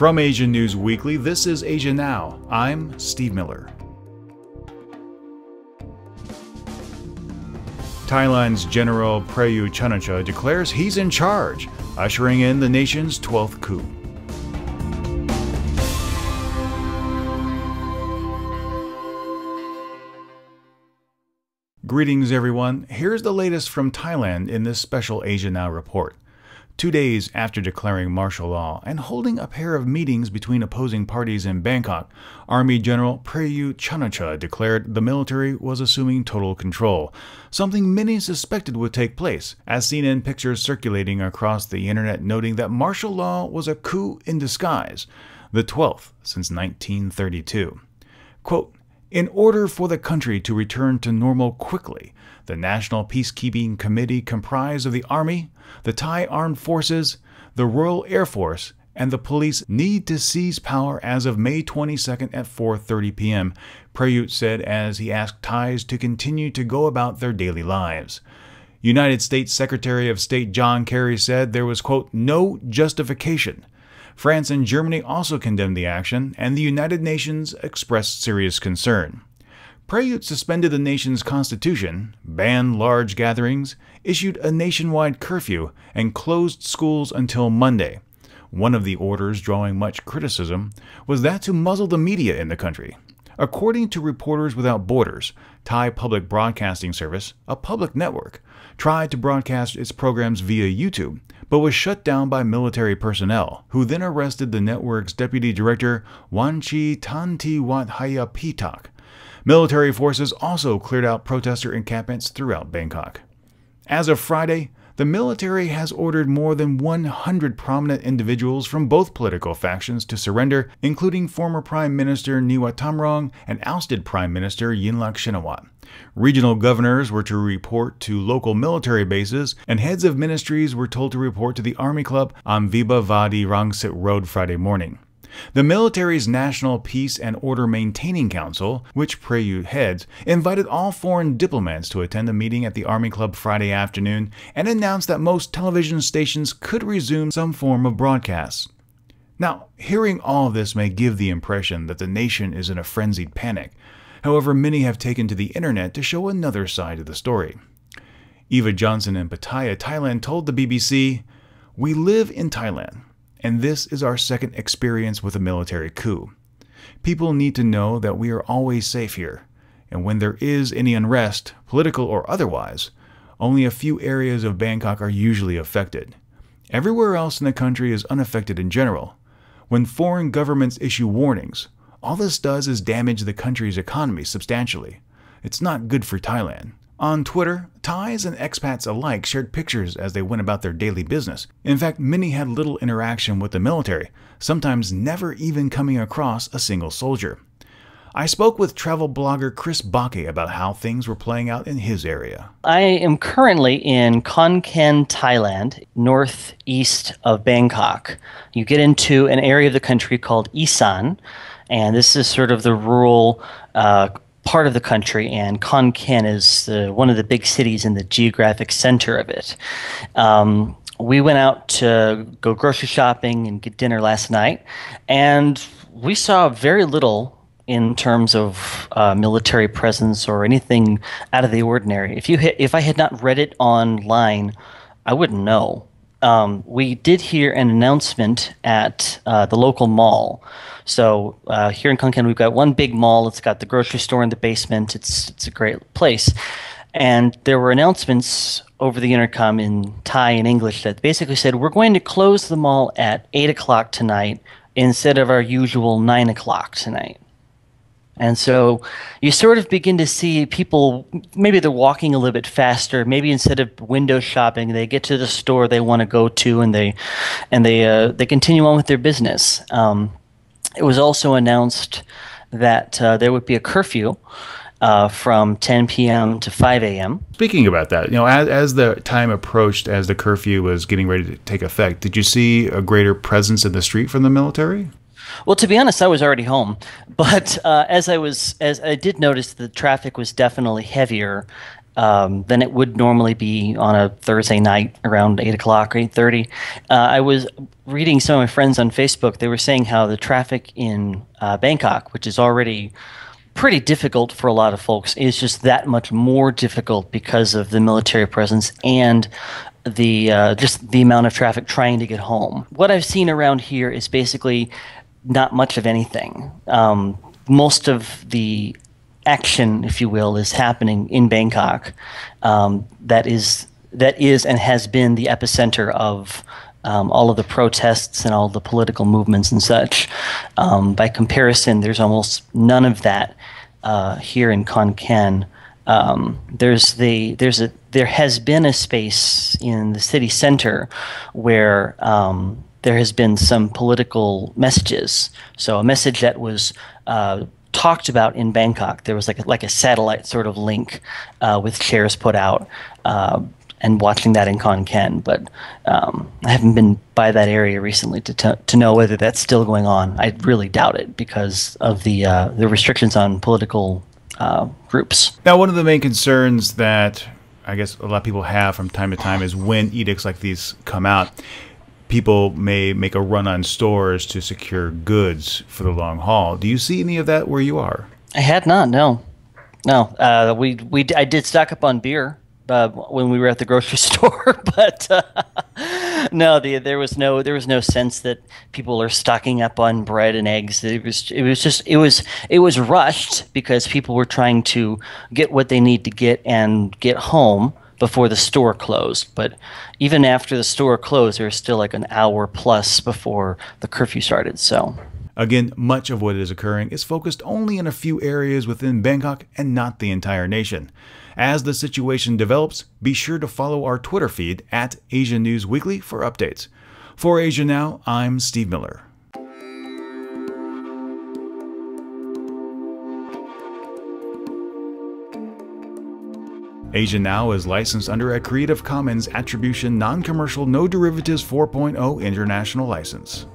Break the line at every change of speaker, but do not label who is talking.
From Asian News Weekly, this is Asia Now. I'm Steve Miller. Thailand's General Preyu Chanucha declares he's in charge, ushering in the nation's 12th coup. Greetings, everyone. Here's the latest from Thailand in this special Asia Now report. Two days after declaring martial law and holding a pair of meetings between opposing parties in Bangkok, Army General Prayut Chanocha declared the military was assuming total control, something many suspected would take place, as seen in pictures circulating across the internet noting that martial law was a coup in disguise, the 12th since 1932. Quote, in order for the country to return to normal quickly, the National Peacekeeping Committee, comprised of the Army, the Thai Armed Forces, the Royal Air Force, and the police need to seize power as of May 22nd at 4:30 p.m. Prayut said as he asked Thais to continue to go about their daily lives. United States Secretary of State John Kerry said there was quote no justification France and Germany also condemned the action, and the United Nations expressed serious concern. Prayut suspended the nation's constitution, banned large gatherings, issued a nationwide curfew, and closed schools until Monday. One of the orders drawing much criticism was that to muzzle the media in the country, According to Reporters Without Borders, Thai Public Broadcasting Service, a public network, tried to broadcast its programs via YouTube, but was shut down by military personnel, who then arrested the network's deputy director, Wanchi Tanti Wat Hayapitak. Military forces also cleared out protester encampments throughout Bangkok. As of Friday, the military has ordered more than 100 prominent individuals from both political factions to surrender, including former Prime Minister Niwa Tamrong and ousted Prime Minister Yinlak Shinawat. Regional governors were to report to local military bases, and heads of ministries were told to report to the Army Club on Viba Vadi Rangsit Road Friday morning. The military's National Peace and Order Maintaining Council, which Prayut heads, invited all foreign diplomats to attend the meeting at the Army Club Friday afternoon and announced that most television stations could resume some form of broadcasts. Now, hearing all this may give the impression that the nation is in a frenzied panic. However, many have taken to the internet to show another side of the story. Eva Johnson in Pattaya, Thailand told the BBC, We live in Thailand and this is our second experience with a military coup. People need to know that we are always safe here, and when there is any unrest, political or otherwise, only a few areas of Bangkok are usually affected. Everywhere else in the country is unaffected in general. When foreign governments issue warnings, all this does is damage the country's economy substantially. It's not good for Thailand. On Twitter, Thais and expats alike shared pictures as they went about their daily business. In fact, many had little interaction with the military, sometimes never even coming across a single soldier. I spoke with travel blogger Chris Bakke about how things were playing out in his area.
I am currently in Konkan, Thailand, northeast of Bangkok. You get into an area of the country called Isan, and this is sort of the rural uh, part of the country, and Konkan is the, one of the big cities in the geographic center of it. Um, we went out to go grocery shopping and get dinner last night, and we saw very little in terms of uh, military presence or anything out of the ordinary. If you hit, if I had not read it online, I wouldn't know um, we did hear an announcement at uh, the local mall. So uh, here in Kunken, we've got one big mall. It's got the grocery store in the basement. It's it's a great place, and there were announcements over the intercom in Thai and English that basically said we're going to close the mall at eight o'clock tonight instead of our usual nine o'clock tonight. And so you sort of begin to see people, maybe they're walking a little bit faster. Maybe instead of window shopping, they get to the store they want to go to and they, and they, uh, they continue on with their business. Um, it was also announced that uh, there would be a curfew. Uh, from 10 p.m. to 5 a.m. Speaking about that,
you know, as, as the time approached, as the curfew was getting ready to take effect, did you see a greater presence in the street from the military?
Well, to be honest, I was already home, but uh, as I was, as I did notice, the traffic was definitely heavier um, than it would normally be on a Thursday night around eight o'clock or eight thirty. Uh, I was reading some of my friends on Facebook. They were saying how the traffic in uh, Bangkok, which is already pretty difficult for a lot of folks, is just that much more difficult because of the military presence and the uh, just the amount of traffic trying to get home. What I've seen around here is basically not much of anything. Um, most of the action, if you will, is happening in Bangkok. Um, that is that is and has been the epicenter of um, all of the protests and all the political movements and such. Um, by comparison, there's almost none of that uh, here in Konkan. Um, there's the there's a there has been a space in the city center where um, there has been some political messages. So a message that was uh, talked about in Bangkok, there was like a, like a satellite sort of link uh, with chairs put out. Uh, and watching that in Ken. but um, I haven't been by that area recently to, t- to know whether that's still going on. I really doubt it because of the uh, the restrictions on political uh, groups. Now, one of the main concerns
that I guess a lot of people have from time to time is when edicts like these come out people may make a run on stores to secure goods for the long haul. Do you see
any of that where you are? I had not. No, no. Uh, we we I did stock up on beer uh, when we were at the grocery store, but uh, no, the, there was no there was no sense that people are stocking up on bread and eggs. It was it was just it was it was rushed because people were trying to get what they need to get and get home before the store closed. But even after the store closed, there was still like an hour plus before the curfew started. So. Again, much of what is
occurring is focused only in a few areas within Bangkok and not the entire nation. As the situation develops, be sure to follow our Twitter feed at Asia News Weekly for updates. For Asia Now, I'm Steve Miller. Asia Now is licensed under a Creative Commons Attribution Non-Commercial No Derivatives 4.0 International License.